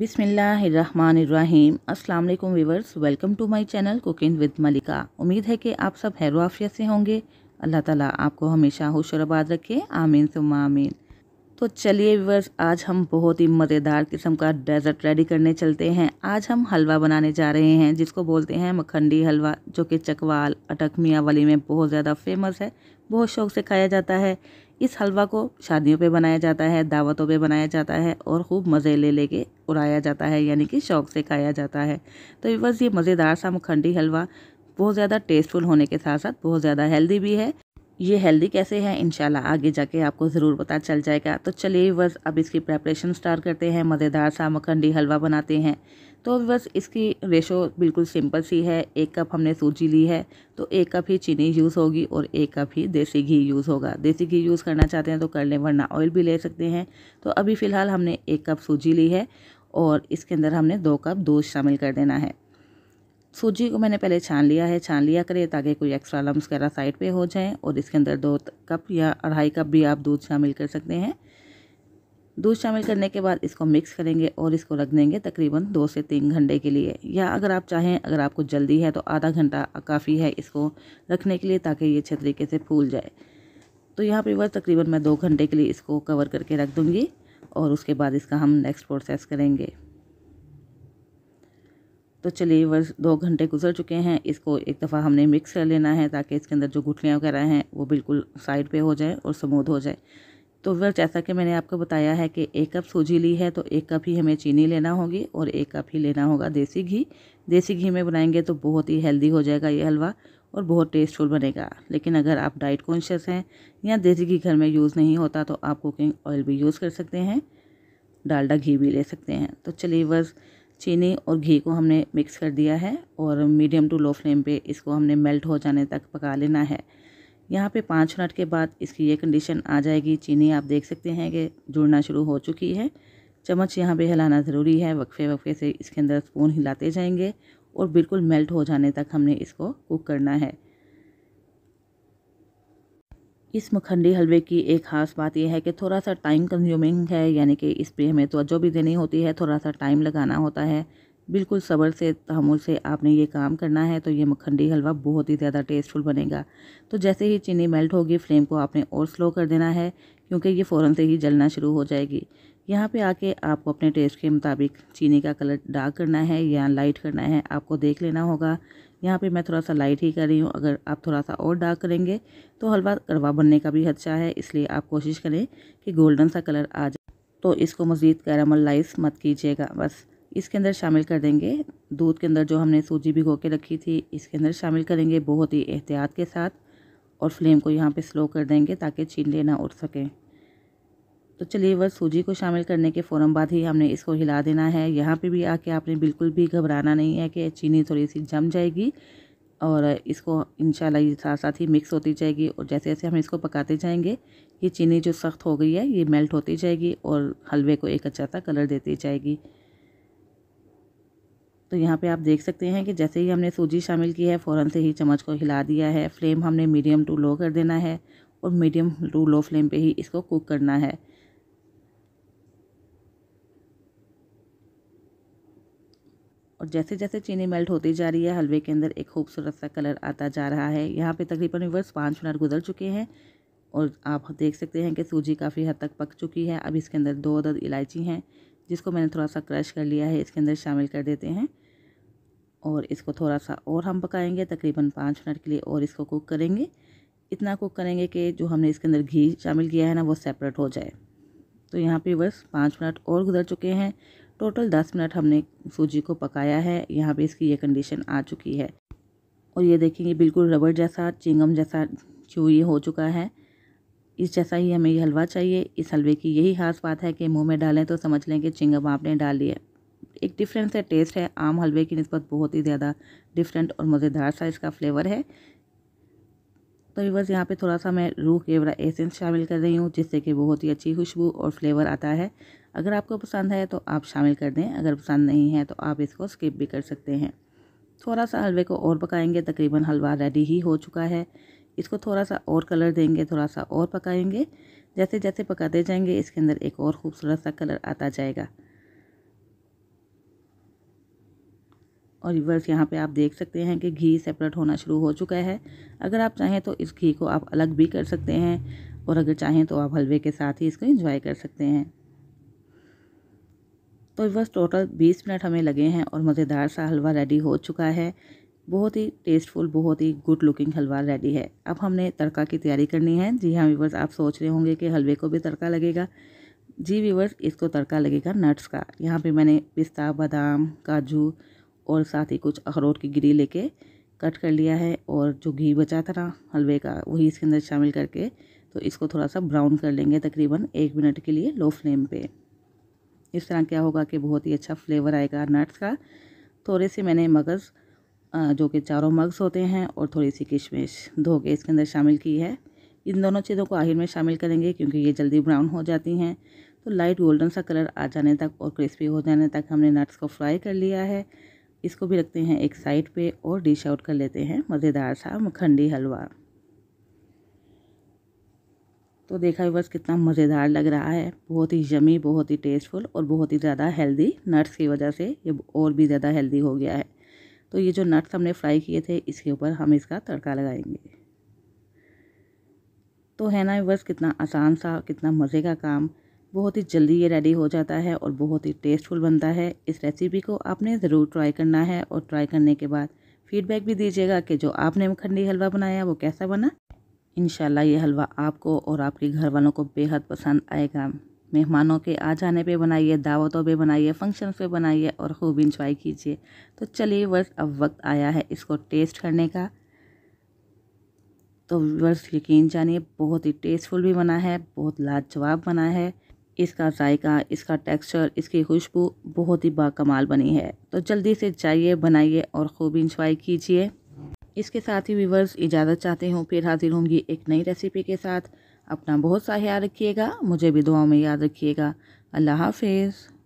बिसमीम् अल्लाम viewers welcome to my channel cooking with Malika उम्मीद है कि आप सब हैरोआफियत से होंगे अल्लाह ताला आपको हमेशा होश और आबाद रखे आमीन सुमा आमीन तो चलिए वीवर्स आज हम बहुत ही मज़ेदार किस्म का डेजर्ट रेडी करने चलते हैं आज हम हलवा बनाने जा रहे हैं जिसको बोलते हैं मखंडी हलवा जो कि चकवाल अटक मियाँ वाली में बहुत ज़्यादा फेमस है बहुत शौक से खाया जाता है इस हलवा को शादियों पे बनाया जाता है दावतों पे बनाया जाता है और खूब मज़े ले लेके उड़ाया जाता है यानी कि शौक से खाया जाता है तो बस ये मज़ेदार सा मखंडी हलवा बहुत ज़्यादा टेस्टफुल होने के साथ साथ बहुत ज़्यादा हेल्दी भी है ये हेल्दी कैसे है इनशाला आगे जाके आपको ज़रूर पता चल जाएगा तो चलिए बस अब इसकी प्रेपरेशन स्टार्ट करते हैं मज़ेदार सा मखंडी हलवा बनाते हैं तो बस इसकी रेशो बिल्कुल सिंपल सी है एक कप हमने सूजी ली है तो एक कप ही चीनी यूज़ होगी और एक कप ही देसी घी यूज़ होगा देसी घी यूज़ करना चाहते हैं तो कर लें वरना ऑयल भी ले सकते हैं तो अभी फ़िलहाल हमने एक कप सूजी ली है और इसके अंदर हमने दो कप दूध शामिल कर देना है सूजी को मैंने पहले छान लिया है छान लिया करें ताकि कोई एक्स्ट्रा लम्स वगैरह साइड पे हो जाएं और इसके अंदर दो कप या अढ़ाई कप भी आप दूध शामिल कर सकते हैं दूध शामिल करने के बाद इसको मिक्स करेंगे और इसको रख देंगे तकरीबन दो से तीन घंटे के लिए या अगर आप चाहें अगर आपको जल्दी है तो आधा घंटा काफ़ी है इसको रखने के लिए ताकि ये अच्छे तरीके से फूल जाए तो यहाँ पर वह तकरीबन मैं दो घंटे के लिए इसको कवर करके रख दूँगी और उसके बाद इसका हम नेक्स्ट प्रोसेस करेंगे तो चलिए बस दो घंटे गुजर चुके हैं इसको एक दफ़ा हमने मिक्स कर लेना है ताकि इसके अंदर जो गुठलियाँ वगैरह हैं वो बिल्कुल साइड पे हो जाए और समूद हो जाए तो फिर जैसा कि मैंने आपको बताया है कि एक कप सूजी ली है तो एक कप ही हमें चीनी लेना होगी और एक कप ही लेना होगा देसी घी देसी घी में बनाएंगे तो बहुत ही हेल्दी हो जाएगा ये हलवा और बहुत टेस्टफुल बनेगा लेकिन अगर आप डाइट कॉन्शियस हैं या देसी घी घर में यूज़ नहीं होता तो आप कुकिंग ऑयल भी यूज़ कर सकते हैं डालडा घी भी ले सकते हैं तो चलिए बस चीनी और घी को हमने मिक्स कर दिया है और मीडियम टू लो फ्लेम पे इसको हमने मेल्ट हो जाने तक पका लेना है यहाँ पे पाँच मिनट के बाद इसकी ये कंडीशन आ जाएगी चीनी आप देख सकते हैं कि जुड़ना शुरू हो चुकी है चम्मच यहाँ पे हिलाना ज़रूरी है वक्फे वक्फे से इसके अंदर स्पून हिलाते जाएंगे और बिल्कुल मेल्ट हो जाने तक हमने इसको कुक करना है इस मखंडी हलवे की एक खास बात यह है कि थोड़ा सा टाइम कंज्यूमिंग है यानी कि इस पर हमें तोज्जो भी देनी होती है थोड़ा सा टाइम लगाना होता है बिल्कुल सब्र से तहमुल से आपने ये काम करना है तो ये मखंडी हलवा बहुत ही ज़्यादा टेस्टफुल बनेगा तो जैसे ही चीनी मेल्ट होगी फ्लेम को आपने और स्लो कर देना है क्योंकि ये फ़ौरन से ही जलना शुरू हो जाएगी यहाँ पे आके आपको अपने टेस्ट के मुताबिक चीनी का कलर डार्क करना है या लाइट करना है आपको देख लेना होगा यहाँ पे मैं थोड़ा सा लाइट ही कर रही हूँ अगर आप थोड़ा सा और डार्क करेंगे तो हलवा कड़वा बनने का भी खदशा है इसलिए आप कोशिश करें कि गोल्डन सा कलर आ जाए तो इसको मज़ीद कैरामलाइज मत कीजिएगा बस इसके अंदर शामिल कर देंगे दूध के अंदर जो हमने सूजी भिगो के रखी थी इसके अंदर शामिल करेंगे बहुत ही एहतियात के साथ और फ्लेम को यहाँ पे स्लो कर देंगे ताकि छीले ना उठ सकें तो चलिए बस सूजी को शामिल करने के फ़ौरन बाद ही हमने इसको हिला देना है यहाँ पे भी आके आपने बिल्कुल भी घबराना नहीं है कि चीनी थोड़ी सी जम जाएगी और इसको इन साथ साथ ही मिक्स होती जाएगी और जैसे जैसे हम इसको पकाते जाएंगे ये चीनी जो सख्त हो गई है ये मेल्ट होती जाएगी और हलवे को एक अच्छा सा कलर देती जाएगी तो यहाँ पे आप देख सकते हैं कि जैसे ही हमने सूजी शामिल की है फ़ौरन से ही चम्मच को हिला दिया है फ्लेम हमने मीडियम टू लो कर देना है और मीडियम टू लो फ्लेम पे ही इसको कुक करना है और जैसे जैसे चीनी मेल्ट होती जा रही है हलवे के अंदर एक खूबसूरत सा कलर आता जा रहा है यहाँ पे तकरीबन रिवर्स पाँच मिनट गुजर चुके हैं और आप देख सकते हैं कि सूजी काफ़ी हद तक पक चुकी है अब इसके अंदर दो अदद इलायची हैं जिसको मैंने थोड़ा सा क्रश कर लिया है इसके अंदर शामिल कर देते हैं और इसको थोड़ा सा और हम पकाएँगे तकरीबन पाँच मिनट के लिए और इसको कुक करेंगे इतना कुक करेंगे कि जो हमने इसके अंदर घी शामिल किया है ना वो सेपरेट हो जाए तो यहाँ पे बस पाँच मिनट और गुजर चुके हैं टोटल दस मिनट हमने सूजी को पकाया है यहाँ पे इसकी ये कंडीशन आ चुकी है और ये देखेंगे बिल्कुल रबड़ जैसा चिंगम जैसा च्यूई हो चुका है इस जैसा ही हमें ये हलवा चाहिए इस हलवे की यही खास बात है कि मुंह में डालें तो समझ लें कि चिंगम आपने डाल लिया एक डिफरेंट सा टेस्ट है आम हलवे की नस्बत बहुत ही ज़्यादा डिफरेंट और मज़ेदार सा इसका फ्लेवर है तो बस यहाँ पे थोड़ा सा मैं रूह केवरा एसेंस शामिल कर रही हूँ जिससे कि बहुत ही अच्छी खुशबू और फ्लेवर आता है अगर आपको पसंद है तो आप शामिल कर दें अगर पसंद नहीं है तो आप इसको स्किप भी कर सकते हैं थोड़ा सा हलवे को और पकाएंगे तकरीबन हलवा रेडी ही हो चुका है इसको थोड़ा सा और कलर देंगे थोड़ा सा और पकाएंगे जैसे जैसे पकाते जाएंगे इसके अंदर एक और खूबसूरत सा कलर आता जाएगा और रिवर्स यहाँ पे आप देख सकते हैं कि घी सेपरेट होना शुरू हो चुका है अगर आप चाहें तो इस घी को आप अलग भी कर सकते हैं और अगर चाहें तो आप हलवे के साथ ही इसको इंजॉय कर सकते हैं तो बस टोटल बीस मिनट हमें लगे हैं और मज़ेदार सा हलवा रेडी हो चुका है बहुत ही टेस्टफुल बहुत ही गुड लुकिंग हलवा रेडी है अब हमने तड़का की तैयारी करनी है जी हाँ व्यूवर्स आप सोच रहे होंगे कि हलवे को भी तड़का लगेगा जी व्यूवर्स इसको तड़का लगेगा नट्स का यहाँ पे मैंने पिस्ता बादाम काजू और साथ ही कुछ अखरोट की गिरी लेके कट कर लिया है और जो घी बचा था ना हलवे का वही इसके अंदर शामिल करके तो इसको थोड़ा सा ब्राउन कर लेंगे तकरीबन एक मिनट के लिए लो फ्लेम पर इस तरह क्या होगा कि बहुत ही अच्छा फ्लेवर आएगा नट्स का थोड़े से मैंने मगज़ जो कि चारों मग्स होते हैं और थोड़ी सी किशमिश धो के इसके अंदर शामिल की है इन दोनों चीज़ों को आखिर में शामिल करेंगे क्योंकि ये जल्दी ब्राउन हो जाती हैं तो लाइट गोल्डन सा कलर आ जाने तक और क्रिस्पी हो जाने तक हमने नट्स को फ्राई कर लिया है इसको भी रखते हैं एक साइड पे और डिश आउट कर लेते हैं मज़ेदार सा मखंडी हलवा तो देखा ही बस कितना मज़ेदार लग रहा है बहुत ही जमी बहुत ही टेस्टफुल और बहुत ही ज़्यादा हेल्दी नट्स की वजह से ये और भी ज़्यादा हेल्दी हो गया है तो ये जो नट्स हमने फ्राई किए थे इसके ऊपर हम इसका तड़का लगाएंगे तो है ना बस कितना आसान सा कितना मज़े का काम बहुत ही जल्दी ये रेडी हो जाता है और बहुत ही टेस्टफुल बनता है इस रेसिपी को आपने ज़रूर ट्राई करना है और ट्राई करने के बाद फीडबैक भी दीजिएगा कि जो आपने मखंडी हलवा बनाया वो कैसा बना इन ये हलवा आपको और आपके घर वालों को बेहद पसंद आएगा मेहमानों के आ जाने पे बनाइए दावतों पे बनाइए फंक्शन पे बनाइए और खूब इंजॉय कीजिए तो चलिए वर्ष अब वक्त आया है इसको टेस्ट करने का तो वर्ष यकीन जानिए बहुत ही टेस्टफुल भी बना है बहुत लाजवाब बना है इसका जायका इसका टेक्सचर इसकी खुशबू बहुत ही बाकमाल बनी है तो जल्दी से जाइए बनाइए और खूब इंजॉय कीजिए इसके साथ ही व्यूवर्स इजाज़त चाहते हूँ फिर हाजिर होंगी एक नई रेसिपी के साथ अपना बहुत सा ख्याल रखिएगा मुझे भी दुआओं में याद रखिएगा अल्लाह हाफिज़